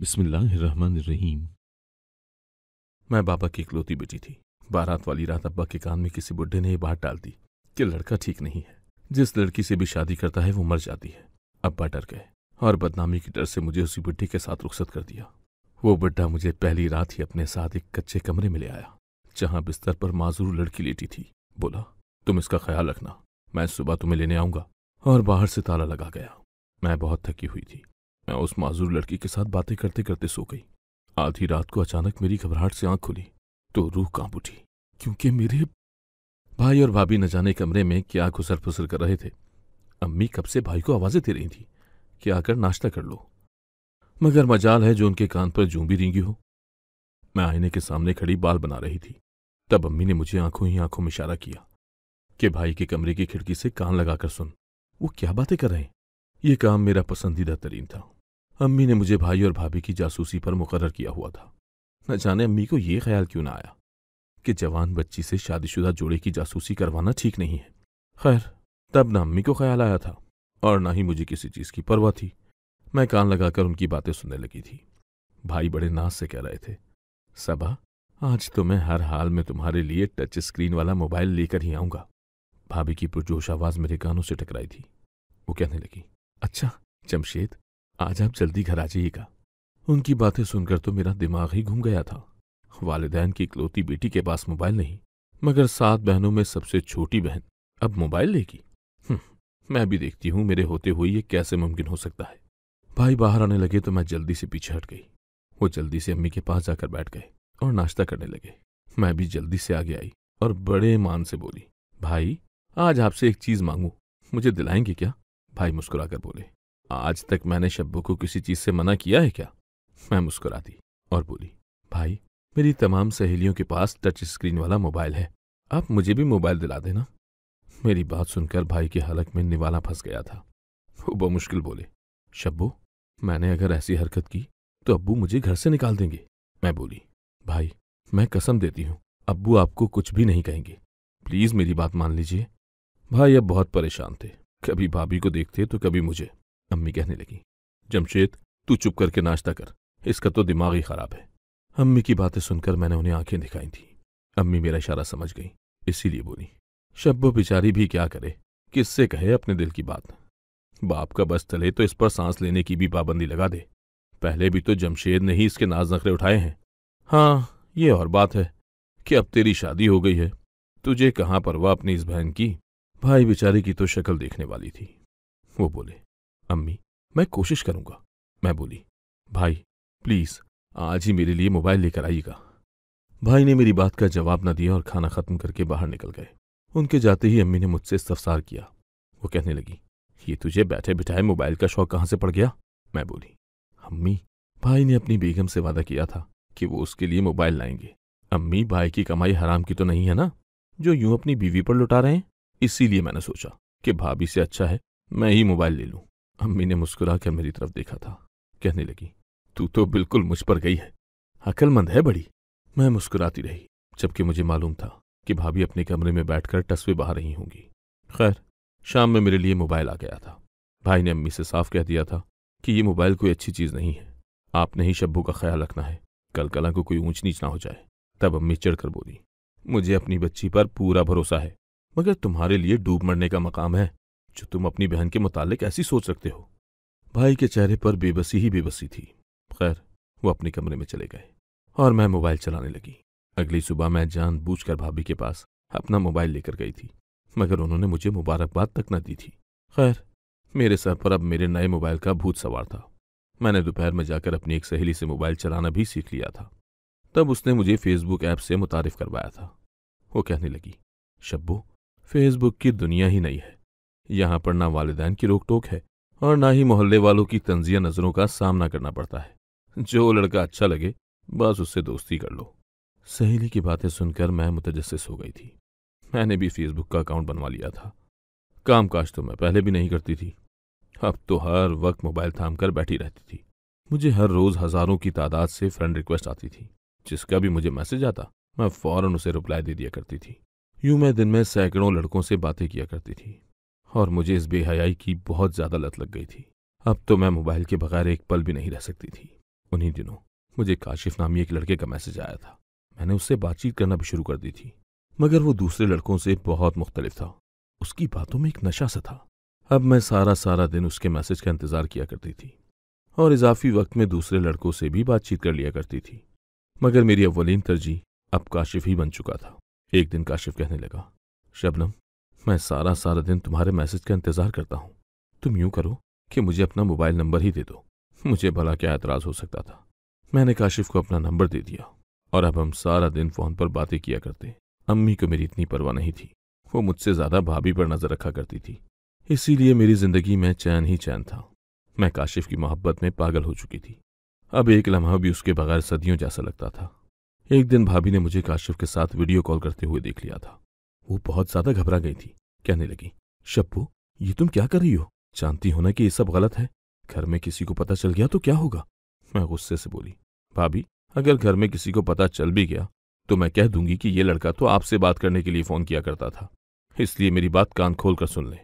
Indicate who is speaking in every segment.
Speaker 1: बिस्मिल्लाहिर्रहमानिर्रहीम मैं बाबा की इकलौती बेटी थी बारात वाली रात अब्बा के कान में किसी बुढ़े ने यह बात डाल दी कि लड़का ठीक नहीं है जिस लड़की से भी शादी करता है वो मर जाती है अब्बा डर गए और बदनामी के डर से मुझे उसी बुढ़ी के साथ रुखसत कर दिया वो बुढ़ा मुझे पहली रात ही अपने साथ एक कच्चे कमरे में ले आया जहां बिस्तर पर माजूर लड़की लेटी थी बोला तुम इसका ख्याल रखना मैं सुबह तुम्हें लेने आऊंगा और बाहर से ताला लगा गया मैं बहुत थकी हुई थी मैं उस माजूर लड़की के साथ बातें करते करते सो गई आधी रात को अचानक मेरी घबराहट से आंख खुली तो रूह कांप उठी क्योंकि मेरे भाई और भाभी न जाने कमरे में क्या घुसर फुसर कर रहे थे अम्मी कब से भाई को आवाज़ें दे रही थी कि आकर नाश्ता कर लो मगर मजाल है जो उनके कान पर जूं भी रींगी हो मैं आईने के सामने खड़ी बाल बना रही थी तब अम्मी ने मुझे आंखों ही आंखों में इशारा किया कि भाई के कमरे की खिड़की से कान लगाकर सुन वो क्या बातें कर रहे हैं ये काम मेरा पसंदीदा तरीन था अम्मी ने मुझे भाई और भाभी की जासूसी पर मुकर किया हुआ था न जाने अम्मी को यह ख्याल क्यों ना आया कि जवान बच्ची से शादीशुदा जोड़े की जासूसी करवाना ठीक नहीं है खैर तब ना अम्मी को ख्याल आया था और ना ही मुझे किसी चीज़ की परवाह थी मैं कान लगाकर उनकी बातें सुनने लगी थी भाई बड़े नाज से कह रहे थे सबा आज तो मैं हर हाल में तुम्हारे लिए टच स्क्रीन वाला मोबाइल लेकर ही आऊंगा भाभी की पुरजोश आवाज़ मेरे कानों से टकराई थी वो कहने लगी अच्छा जमशेद आज आप जल्दी घर आ जाइएगा उनकी बातें सुनकर तो मेरा दिमाग ही घूम गया था वालदेन की इकलौती बेटी के पास मोबाइल नहीं मगर सात बहनों में सबसे छोटी बहन अब मोबाइल लेगी हम्म, मैं भी देखती हूँ मेरे होते हुए ये कैसे मुमकिन हो सकता है भाई बाहर आने लगे तो मैं जल्दी से पीछे हट गई वो जल्दी से अम्मी के पास जाकर बैठ गए और नाश्ता करने लगे मैं भी जल्दी से आगे आई और बड़े मान से बोली भाई आज आपसे एक चीज मांगू मुझे दिलाएंगे क्या भाई मुस्कुराकर बोले आज तक मैंने शब्बू को किसी चीज से मना किया है क्या मैं मुस्कुरा दी और बोली भाई मेरी तमाम सहेलियों के पास टच स्क्रीन वाला मोबाइल है आप मुझे भी मोबाइल दिला देना मेरी बात सुनकर भाई की हालत में निवाला फंस गया था वो बमुश्किल बोले शब्बू मैंने अगर ऐसी हरकत की तो अब्बू मुझे घर से निकाल देंगे मैं बोली भाई मैं कसम देती हूँ अब्बू आपको कुछ भी नहीं कहेंगे प्लीज मेरी बात मान लीजिए भाई अब बहुत परेशान थे कभी भाभी को देखते तो कभी मुझे अम्मी कहने लगी जमशेद तू चुप करके नाश्ता कर इसका तो दिमाग ही खराब है अम्मी की बातें सुनकर मैंने उन्हें आंखें दिखाई थी अम्मी मेरा इशारा समझ गई इसीलिए बोली शब्बो बिचारी भी क्या करे किससे कहे अपने दिल की बात बाप का बस चले तो इस पर सांस लेने की भी पाबंदी लगा दे पहले भी तो जमशेद ने ही इसके नाज नखरे उठाए हैं हाँ ये और बात है कि अब तेरी शादी हो गई है तुझे कहाँ परवाह अपनी इस बहन की भाई बिचारी की तो शक्ल देखने वाली थी वो बोले अम्मी मैं कोशिश करूंगा मैं बोली भाई प्लीज आज ही मेरे लिए मोबाइल लेकर आइएगा भाई ने मेरी बात का जवाब न दिया और खाना खत्म करके बाहर निकल गए उनके जाते ही अम्मी ने मुझसे सफसार किया वो कहने लगी ये तुझे बैठे बिठाए मोबाइल का शौक कहाँ से पड़ गया मैं बोली अम्मी भाई ने अपनी बेगम से वादा किया था कि वो उसके लिए मोबाइल लाएंगे अम्मी भाई की कमाई हराम की तो नहीं है ना जो यूं अपनी बीवी पर लुटा रहे हैं इसीलिए मैंने सोचा कि भाभी से अच्छा है मैं ही मोबाइल ले लूं अम्मी ने मुस्कुरा कर मेरी तरफ देखा था कहने लगी तू तो बिल्कुल मुझ पर गई है अकलमंद है बड़ी मैं मुस्कुराती रही जबकि मुझे मालूम था कि भाभी अपने कमरे में बैठकर टस्वे बहा रही होंगी खैर शाम में मेरे लिए मोबाइल आ गया था भाई ने अम्मी से साफ कह दिया था कि ये मोबाइल कोई अच्छी चीज़ नहीं है आपने ही शब्बू का ख्याल रखना है कल कला को कोई ऊंच नीच ना हो जाए तब अम्मी चिड़कर बोली मुझे अपनी बच्ची पर पूरा भरोसा है मगर तुम्हारे लिए डूब मरने का मकाम है जो तुम अपनी बहन के मुतालिक ऐसी सोच रखते हो भाई के चेहरे पर बेबसी ही बेबसी थी खैर वो अपने कमरे में चले गए और मैं मोबाइल चलाने लगी अगली सुबह मैं जानबूझकर भाभी के पास अपना मोबाइल लेकर गई थी मगर उन्होंने मुझे मुबारकबाद तक न दी थी खैर मेरे सर पर अब मेरे नए मोबाइल का भूत सवार था मैंने दोपहर में जाकर अपनी एक सहेली से मोबाइल चलाना भी सीख लिया था तब उसने मुझे फेसबुक ऐप से मुतारफ़ करवाया था वो कहने लगी शब्बू फेसबुक की दुनिया ही नहीं है यहाँ पर ना वालदेन की रोक टोक है और ना ही मोहल्ले वालों की तंजिया नज़रों का सामना करना पड़ता है जो लड़का अच्छा लगे बस उससे दोस्ती कर लो सहेली की बातें सुनकर मैं मुतजस्स हो गई थी मैंने भी फेसबुक का अकाउंट बनवा लिया था काम काज तो मैं पहले भी नहीं करती थी अब तो हर वक्त मोबाइल थाम कर बैठी रहती थी मुझे हर रोज़ हज़ारों की तादाद से फ्रेंड रिक्वेस्ट आती थी जिसका भी मुझे मैसेज आता मैं फ़ौरन उसे रिप्लाई दे दिया करती थी यूं मैं दिन में सैकड़ों लड़कों से बातें किया करती थी और मुझे इस बेहयाई की बहुत ज़्यादा लत लग गई थी अब तो मैं मोबाइल के बगैर एक पल भी नहीं रह सकती थी उन्हीं दिनों मुझे काशिफ नामी एक लड़के का मैसेज आया था मैंने उससे बातचीत करना भी शुरू कर दी थी मगर वो दूसरे लड़कों से बहुत मुख्तलिफ था उसकी बातों में एक नशा सा था अब मैं सारा सारा दिन उसके मैसेज का इंतज़ार किया करती थी और इजाफी वक्त में दूसरे लड़कों से भी बातचीत कर लिया करती थी मगर मेरी अवलिन तरजीह अब काशिफ ही बन चुका था एक दिन काशिफ कहने लगा शबनम मैं सारा सारा दिन तुम्हारे मैसेज का इंतजार करता हूँ तुम यूं करो कि मुझे अपना मोबाइल नंबर ही दे दो मुझे भला क्या एतराज हो सकता था मैंने काशिफ को अपना नंबर दे दिया और अब हम सारा दिन फोन पर बातें किया करते अम्मी को मेरी इतनी परवाह नहीं थी वो मुझसे ज्यादा भाभी पर नजर रखा करती थी इसीलिए मेरी जिंदगी में चैन ही चैन था मैं काशिफ की मोहब्बत में पागल हो चुकी थी अब एक लम्हा भी उसके बगैर सदियों जैसा लगता था एक दिन भाभी ने मुझे काशिफ के साथ वीडियो कॉल करते हुए देख लिया था वो बहुत ज्यादा घबरा गई थी कहने लगी शप्पू ये तुम क्या कर रही हो जानती हो ना कि ये सब गलत है घर में किसी को पता चल गया तो क्या होगा मैं गुस्से से बोली भाभी अगर घर में किसी को पता चल भी गया तो मैं कह दूंगी कि ये लड़का तो आपसे बात करने के लिए फोन किया करता था इसलिए मेरी बात कान खोल कर सुन ले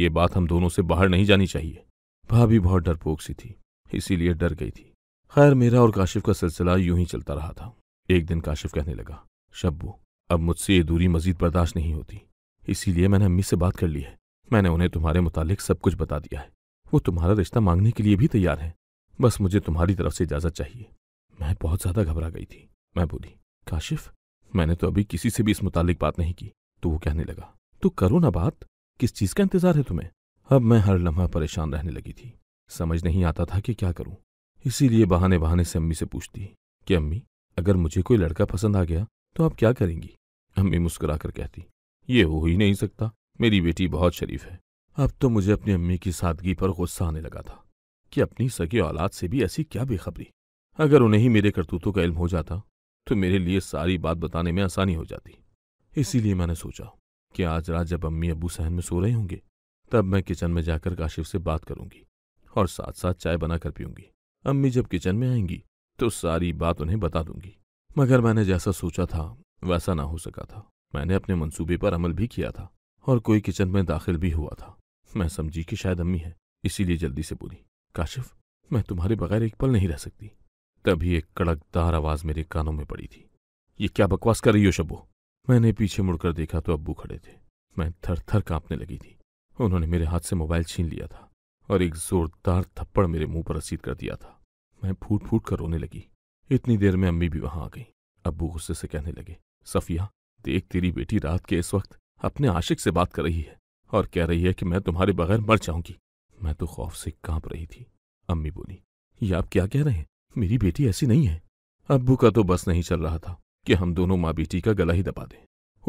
Speaker 1: ये बात हम दोनों से बाहर नहीं जानी चाहिए भाभी बहुत डरपोक सी थी इसीलिए डर गई थी खैर मेरा और काशिफ का सिलसिला यूं ही चलता रहा था एक दिन काशिफ कहने लगा शब्बू अब मुझसे ये दूरी मजीद बर्दाश्त नहीं होती इसीलिए मैंने अम्मी से बात कर ली है मैंने उन्हें तुम्हारे मुतालिक सब कुछ बता दिया है वो तुम्हारा रिश्ता मांगने के लिए भी तैयार है बस मुझे तुम्हारी तरफ से इजाज़त चाहिए मैं बहुत ज़्यादा घबरा गई थी मैं बोली काशिफ मैंने तो अभी किसी से भी इस मुतालिक बात नहीं की तो वो कहने लगा तो करो ना बात किस चीज़ का इंतज़ार है तुम्हें अब मैं हर लम्हा परेशान रहने लगी थी समझ नहीं आता था कि क्या करूं इसीलिए बहाने बहाने से अम्मी से पूछती कि अम्मी अगर मुझे कोई लड़का पसंद आ गया तो आप क्या करेंगी अम्मी मुस्कुरा कर कहती ये हो ही नहीं सकता मेरी बेटी बहुत शरीफ है अब तो मुझे अपनी अम्मी की सादगी पर गुस्सा आने लगा था कि अपनी सगी औलाद से भी ऐसी क्या बेखबरी अगर उन्हें ही मेरे करतूतों का इल्म हो जाता तो मेरे लिए सारी बात बताने में आसानी हो जाती इसीलिए मैंने सोचा कि आज रात जब अम्मी अबू सहन में सो रहे होंगे तब मैं किचन में जाकर काशिफ से बात करूंगी और साथ साथ चाय बनाकर पीऊंगी अम्मी जब किचन में आएंगी तो सारी बात उन्हें बता दूंगी मगर मैंने जैसा सोचा था वैसा ना हो सका था मैंने अपने मंसूबे पर अमल भी किया था और कोई किचन में दाखिल भी हुआ था मैं समझी कि शायद अम्मी है इसीलिए जल्दी से बोली काशिफ मैं तुम्हारे बगैर एक पल नहीं रह सकती तभी एक कड़कदार आवाज मेरे कानों में पड़ी थी ये क्या बकवास कर रही हो शब्बो मैंने पीछे मुड़कर देखा तो अब्बू खड़े थे मैं थर थर कांपने लगी थी उन्होंने मेरे हाथ से मोबाइल छीन लिया था और एक जोरदार थप्पड़ मेरे मुंह पर रसीद कर दिया था मैं फूट फूट कर रोने लगी इतनी देर में अम्मी भी वहां आ गई अब्बू गुस्से से कहने लगे सफिया देख तेरी बेटी रात के इस वक्त अपने आशिक से बात कर रही है और कह रही है कि मैं तुम्हारे बगैर मर जाऊंगी मैं तो खौफ से कांप रही थी अम्मी बोली ये आप क्या कह रहे हैं मेरी बेटी ऐसी नहीं है अब्बू का तो बस नहीं चल रहा था कि हम दोनों माँ बेटी का गला ही दबा दें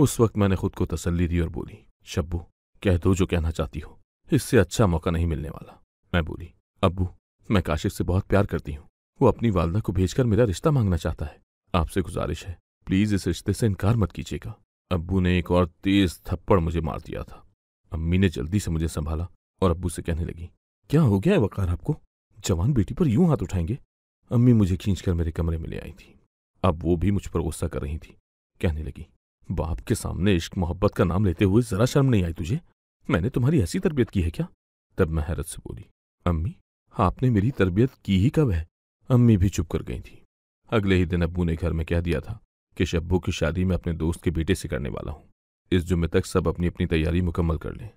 Speaker 1: उस वक्त मैंने खुद को तसल्ली दी और बोली शब्बू कह दो जो कहना चाहती हो इससे अच्छा मौका नहीं मिलने वाला मैं बोली अब्बू मैं काशिफ से बहुत प्यार करती हूँ वो अपनी वालदा को भेजकर मेरा रिश्ता मांगना चाहता है आपसे गुजारिश है प्लीज इस रिश्ते से इनकार मत कीजिएगा अब्बू ने एक और तेज थप्पड़ मुझे मार दिया था अम्मी ने जल्दी से मुझे संभाला और अब्बू से कहने लगी क्या हो गया है वकार आपको जवान बेटी पर यूं हाथ उठाएंगे अम्मी मुझे खींचकर मेरे कमरे में ले आई थी अब वो भी मुझ पर गुस्सा कर रही थी कहने लगी बाप के सामने इश्क मोहब्बत का नाम लेते हुए जरा शर्म नहीं आई तुझे मैंने तुम्हारी ऐसी तरबियत की है क्या तब मैं हैरत से बोली अम्मी आपने मेरी तरबियत की ही कब है अम्मी भी चुप कर गई थी अगले ही दिन अब्बू ने घर में कह दिया था कि शब्बू की शादी मैं अपने दोस्त के बेटे से करने वाला हूं इस जुम्मे तक सब अपनी अपनी तैयारी मुकम्मल कर लें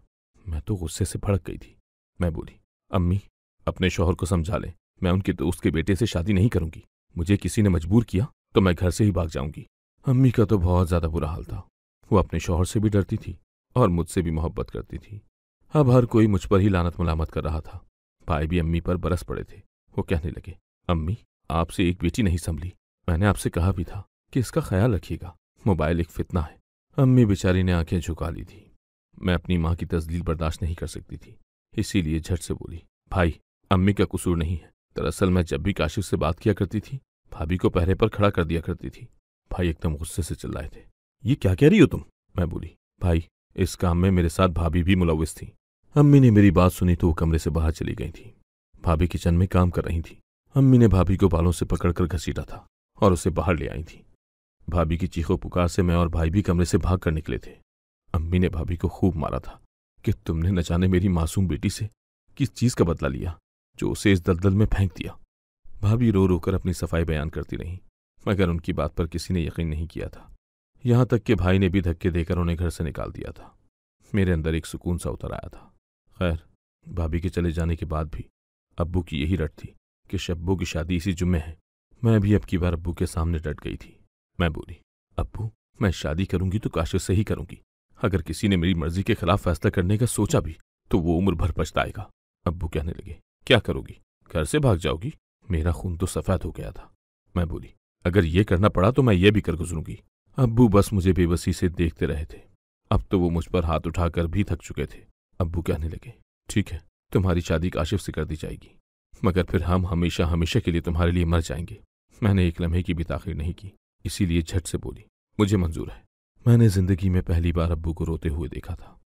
Speaker 1: मैं तो गुस्से से भड़क गई थी मैं बोली अम्मी अपने शोहर को समझा लें मैं उनके दोस्त के बेटे से शादी नहीं करूंगी मुझे किसी ने मजबूर किया तो मैं घर से ही भाग जाऊंगी अम्मी का तो बहुत ज्यादा बुरा हाल था वो अपने शोहर से भी डरती थी और मुझसे भी मोहब्बत करती थी अब हर कोई मुझ पर ही लानत मलामत कर रहा था भाई भी अम्मी पर बरस पड़े थे वो कहने लगे अम्मी आपसे एक बेटी नहीं संभली मैंने आपसे कहा भी था कि इसका ख्याल रखिएगा मोबाइल एक फितना है अम्मी बेचारी ने आंखें झुका ली थी मैं अपनी माँ की तस्दील बर्दाश्त नहीं कर सकती थी इसीलिए झट से बोली भाई अम्मी का कसूर नहीं है दरअसल मैं जब भी काशिफ से बात किया करती थी भाभी को पहरे पर खड़ा कर दिया करती थी भाई एकदम गुस्से से चिल्लाए थे ये क्या कह रही हो तुम मैं बोली भाई इस काम में मेरे साथ भाभी भी मुलविस थी अम्मी ने मेरी बात सुनी तो वो कमरे से बाहर चली गई थी भाभी किचन में काम कर रही थी अम्मी ने भाभी को बालों से पकड़कर घसीटा था और उसे बाहर ले आई थी भाभी की चीखों पुकार से मैं और भाई भी कमरे से भाग कर निकले थे अम्मी ने भाभी को खूब मारा था कि तुमने न जाने मेरी मासूम बेटी से किस चीज़ का बदला लिया जो उसे इस दलदल में फेंक दिया भाभी रो रोकर अपनी सफाई बयान करती रहीं मगर उनकी बात पर किसी ने यकीन नहीं किया था यहां तक कि भाई ने भी धक्के देकर उन्हें घर से निकाल दिया था मेरे अंदर एक सुकून सा उतर आया था खैर भाभी के चले जाने के बाद भी अब्बू की यही रट थी कि शब्बू की शादी इसी जुम्मे है मैं भी अब की बार अब्बू के सामने डट गई थी मैं बोली अब्बू मैं शादी करूंगी तो काशिश से ही करूंगी अगर किसी ने मेरी मर्जी के खिलाफ फैसला करने का सोचा भी तो वो उम्र भर पछताएगा अब्बू कहने लगे क्या करोगी घर से भाग जाओगी मेरा खून तो सफेद हो गया था मैं बोली अगर ये करना पड़ा तो मैं ये भी कर गुजरूंगी अब्बू बस मुझे बेबसी से देखते रहे थे अब तो वो मुझ पर हाथ उठाकर भी थक चुके थे अब्बू कहने लगे ठीक है तुम्हारी शादी काशिफ से कर दी जाएगी मगर फिर हम हमेशा हमेशा के लिए तुम्हारे लिए मर जाएंगे मैंने एक लम्हे की भी ताखिर नहीं की इसीलिए झट से बोली मुझे मंजूर है मैंने जिंदगी में पहली बार अब्बू को रोते हुए देखा था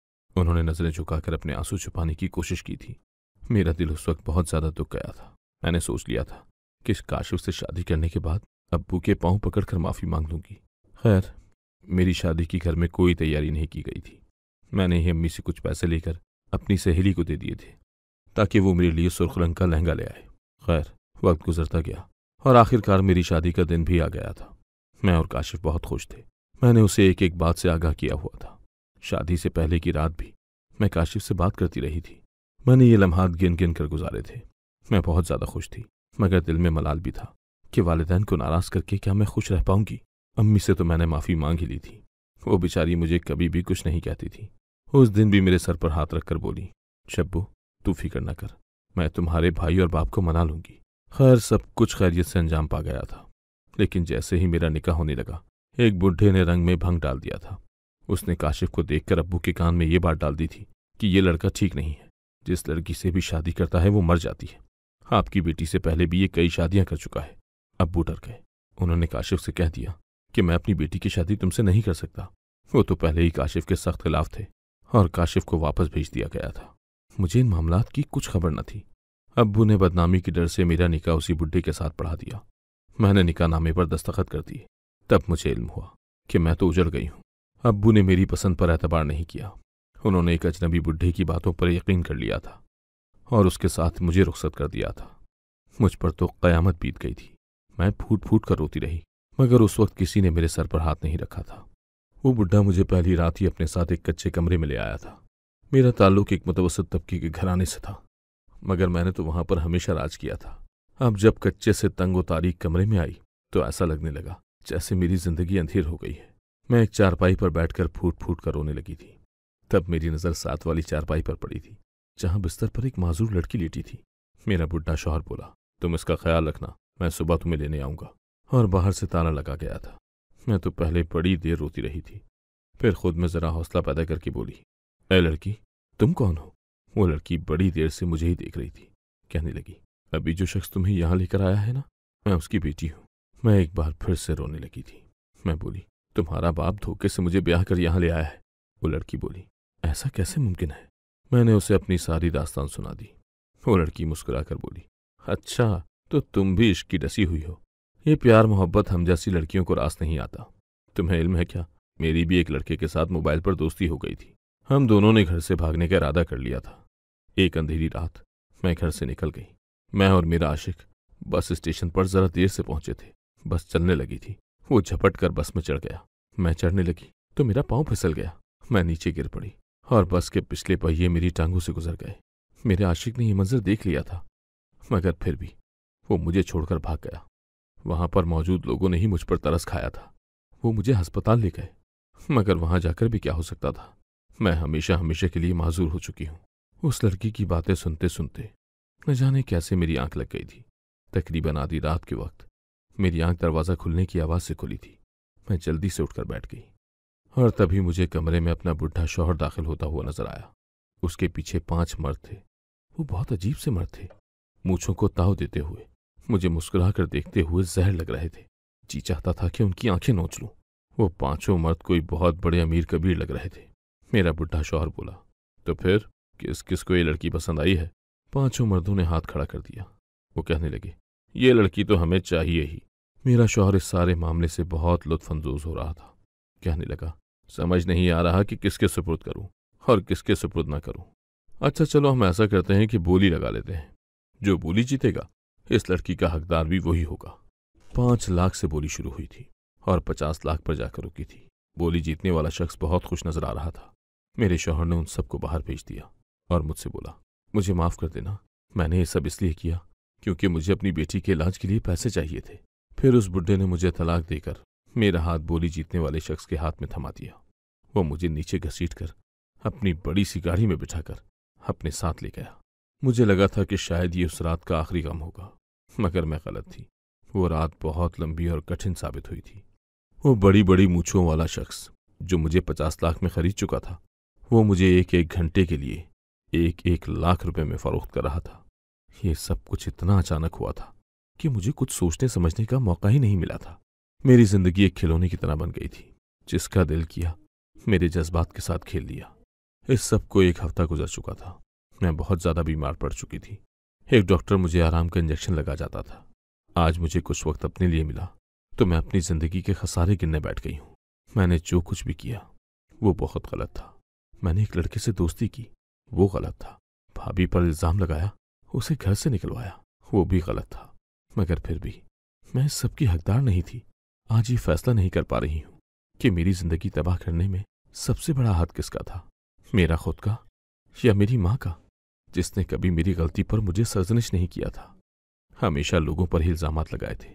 Speaker 1: उन्होंने नजरें झुकाकर अपने आंसू छुपाने की कोशिश की थी मेरा दिल उस वक्त बहुत ज्यादा दुख गया था मैंने सोच लिया था कि काशिफ से शादी करने के बाद अब्बू के पाँव पकड़कर माफ़ी मांग लूंगी खैर मेरी शादी की घर में कोई तैयारी नहीं की गई थी मैंने ही अम्मी से कुछ पैसे लेकर अपनी सहेली को दे दिए थे ताकि वो मेरे लिए सुर्ख रंग का लहंगा ले आए खैर वक्त गुजरता गया और आखिरकार मेरी शादी का दिन भी आ गया था मैं और काशिफ बहुत खुश थे मैंने उसे एक एक बात से आगाह किया हुआ था शादी से पहले की रात भी मैं काशिफ से बात करती रही थी मैंने ये लम्हात गिन गिन कर गुजारे थे मैं बहुत ज़्यादा खुश थी मगर दिल में मलाल भी था कि वालदेन को नाराज़ करके क्या मैं खुश रह पाऊंगी अम्मी से तो मैंने माफ़ी मांग ही ली थी वो बेचारी मुझे कभी भी कुछ नहीं कहती थी उस दिन भी मेरे सर पर हाथ रखकर बोली शब्बू तू फिक्र न कर मैं तुम्हारे भाई और बाप को मना लूंगी खैर सब कुछ खैरियत से अंजाम पा गया था लेकिन जैसे ही मेरा निकाह होने लगा एक बुढ़े ने रंग में भंग डाल दिया था उसने काशिफ को देखकर अब्बू के कान में ये बात डाल दी थी कि ये लड़का ठीक नहीं है जिस लड़की से भी शादी करता है वो मर जाती है आपकी बेटी से पहले भी ये कई शादियां कर चुका है अब्बू डर गए उन्होंने काशिफ से कह दिया कि मैं अपनी बेटी की शादी तुमसे नहीं कर सकता वो तो पहले ही काशिफ के सख्त खिलाफ थे और काशिफ को वापस भेज दिया गया था मुझे इन मामला की कुछ खबर न थी अब्बू ने बदनामी के डर से मेरा निकाह उसी बुढ़े के साथ पढ़ा दिया मैंने निका नामे पर दस्तखत कर दिए तब मुझे इल्म हुआ कि मैं तो उजड़ गई हूं अब्बू ने मेरी पसंद पर एतबार नहीं किया उन्होंने एक अजनबी बुढ़े की बातों पर यकीन कर लिया था और उसके साथ मुझे रुख्सत कर दिया था मुझ पर तो कयामत बीत गई थी मैं फूट फूट कर रोती रही मगर उस वक्त किसी ने मेरे सर पर हाथ नहीं रखा था वो बुढ़ा मुझे पहली रात ही अपने साथ एक कच्चे कमरे में ले आया था मेरा ताल्लुक एक मुतवसत तबके के घराने से था मगर मैंने तो वहां पर हमेशा राज किया था अब जब कच्चे से तंग उतारी कमरे में आई तो ऐसा लगने लगा जैसे मेरी जिंदगी अंधेर हो गई है मैं एक चारपाई पर बैठकर फूट फूट कर रोने लगी थी तब मेरी नज़र साथ वाली चारपाई पर पड़ी थी जहां बिस्तर पर एक माजूर लड़की लेटी थी मेरा बुढ़ा शोहर बोला तुम इसका ख्याल रखना मैं सुबह तुम्हें लेने आऊँगा और बाहर से ताला लगा गया था मैं तो पहले बड़ी देर रोती रही थी फिर खुद में ज़रा हौसला पैदा करके बोली ए लड़की तुम कौन हो वो लड़की बड़ी देर से मुझे ही देख रही थी कहने लगी अभी जो शख्स तुम्हें यहाँ लेकर आया है ना मैं उसकी बेटी हूँ मैं एक बार फिर से रोने लगी थी मैं बोली तुम्हारा बाप धोखे से मुझे ब्याह कर यहाँ ले आया है वो लड़की बोली ऐसा कैसे मुमकिन है मैंने उसे अपनी सारी दास्तान सुना दी वो लड़की मुस्कुराकर बोली अच्छा तो तुम भी इश्क की डसी हुई हो ये प्यार मोहब्बत हम जैसी लड़कियों को रास नहीं आता तुम्हें इल्म है क्या मेरी भी एक लड़के के साथ मोबाइल पर दोस्ती हो गई थी हम दोनों ने घर से भागने का इरादा कर लिया था एक अंधेरी रात मैं घर से निकल गई मैं और मेरा आशिक बस स्टेशन पर जरा देर से पहुंचे थे बस चलने लगी थी वो झपट कर बस में चढ़ गया मैं चढ़ने लगी तो मेरा पांव फिसल गया मैं नीचे गिर पड़ी और बस के पिछले पहिए मेरी टांगों से गुजर गए मेरे आशिक ने यह मंजर देख लिया था मगर फिर भी वो मुझे छोड़कर भाग गया वहां पर मौजूद लोगों ने ही मुझ पर तरस खाया था वो मुझे अस्पताल ले गए मगर वहां जाकर भी क्या हो सकता था मैं हमेशा हमेशा के लिए माजूर हो चुकी हूं उस लड़की की बातें सुनते सुनते न जाने कैसे मेरी आंख लग गई थी तकरीबन आधी रात के वक्त मेरी आंख दरवाज़ा खुलने की आवाज़ से खुली थी मैं जल्दी से उठकर बैठ गई और तभी मुझे कमरे में अपना बुढ़ा शौहर दाखिल होता हुआ नजर आया उसके पीछे पांच मर्द थे वो बहुत अजीब से मर्द थे मूछों को ताव देते हुए मुझे मुस्कुरा कर देखते हुए जहर लग रहे थे जी चाहता था कि उनकी आंखें नोच लूं वो पांचों मर्द कोई बहुत बड़े अमीर कबीर लग रहे थे मेरा बुढ़ा शौहर बोला तो फिर किस किस को ये लड़की पसंद आई है पांचों मर्दों ने हाथ खड़ा कर दिया वो कहने लगे ये लड़की तो हमें चाहिए ही मेरा शौहर इस सारे मामले से बहुत लुत्फानंदोज हो रहा था कहने लगा समझ नहीं आ रहा कि किसके सुपुर्द करूं और किसके सुपुर्द ना करूं अच्छा चलो हम ऐसा करते हैं कि बोली लगा लेते हैं जो बोली जीतेगा इस लड़की का हकदार भी वही होगा पांच लाख से बोली शुरू हुई थी और पचास लाख पर जाकर रुकी थी बोली जीतने वाला शख्स बहुत खुश नजर आ रहा था मेरे शौहर ने उन सबको बाहर भेज दिया और मुझसे बोला मुझे माफ कर देना मैंने ये सब इसलिए किया क्योंकि मुझे अपनी बेटी के इलाज के लिए पैसे चाहिए थे फिर उस बुढ़े ने मुझे तलाक देकर मेरा हाथ बोली जीतने वाले शख्स के हाथ में थमा दिया वो मुझे नीचे घसीट कर अपनी बड़ी सी गाड़ी में बिठाकर अपने साथ ले गया मुझे लगा था कि शायद ये उस रात का आखिरी गम होगा मगर मैं गलत थी वो रात बहुत लंबी और कठिन साबित हुई थी वो बड़ी बड़ी मूछों वाला शख्स जो मुझे पचास लाख में खरीद चुका था वो मुझे एक एक घंटे के लिए एक एक लाख रुपए में फरोख्त कर रहा था यह सब कुछ इतना अचानक हुआ था कि मुझे कुछ सोचने समझने का मौका ही नहीं मिला था मेरी जिंदगी एक खिलौने की तरह बन गई थी जिसका दिल किया मेरे जज्बात के साथ खेल लिया इस सब को एक हफ्ता गुजर चुका था मैं बहुत ज्यादा बीमार पड़ चुकी थी एक डॉक्टर मुझे आराम का इंजेक्शन लगा जाता था आज मुझे कुछ वक्त अपने लिए मिला तो मैं अपनी जिंदगी के खसारे गिनने बैठ गई हूं मैंने जो कुछ भी किया वो बहुत गलत था मैंने एक लड़के से दोस्ती की वो गलत था भाभी पर इल्ज़ाम लगाया उसे घर से निकलवाया वो भी गलत था मगर फिर भी मैं सबकी हकदार नहीं थी आज ये फैसला नहीं कर पा रही हूं कि मेरी जिंदगी तबाह करने में सबसे बड़ा हाथ किसका था मेरा खुद का या मेरी माँ का जिसने कभी मेरी गलती पर मुझे सरजनिश नहीं किया था हमेशा लोगों पर ही इल्ज़ाम लगाए थे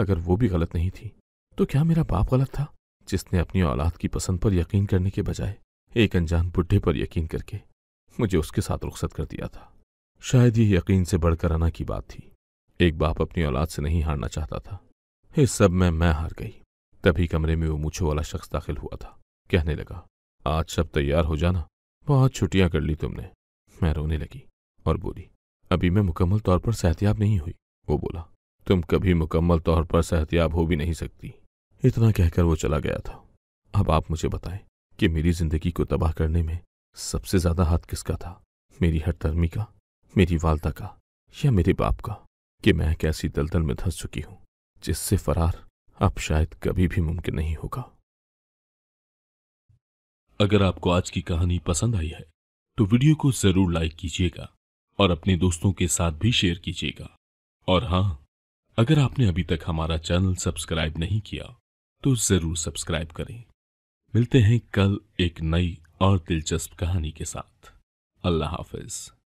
Speaker 1: अगर वो भी गलत नहीं थी तो क्या मेरा बाप गलत था जिसने अपनी औलाद की पसंद पर यकीन करने के बजाय एक अनजान बुढ़े पर यकीन करके मुझे उसके साथ रुखसत कर दिया था शायद ये यकीन से बढ़कर आना की बात थी एक बाप अपनी औलाद से नहीं हारना चाहता था इस सब में मैं हार गई तभी कमरे में वो मूछों वाला शख्स दाखिल हुआ था कहने लगा आज सब तैयार हो जाना बहुत छुट्टियां कर ली तुमने मैं रोने लगी और बोली अभी मैं मुकम्मल तौर पर सहतियाब नहीं हुई वो बोला तुम कभी मुकम्मल तौर पर सहतियाब हो भी नहीं सकती इतना कहकर वो चला गया था अब आप मुझे बताएं कि मेरी जिंदगी को तबाह करने में सबसे ज्यादा हाथ किसका था मेरी हरतर्मी का मेरी वालदा का या मेरे बाप का कि मैं एक ऐसी दलदल में धंस चुकी हूं जिससे फरार अब शायद कभी भी मुमकिन नहीं होगा अगर आपको आज की कहानी पसंद आई है तो वीडियो को जरूर लाइक कीजिएगा और अपने दोस्तों के साथ भी शेयर कीजिएगा और हां अगर आपने अभी तक हमारा चैनल सब्सक्राइब नहीं किया तो जरूर सब्सक्राइब करें मिलते हैं कल एक नई और दिलचस्प कहानी के साथ अल्लाह हाफिज़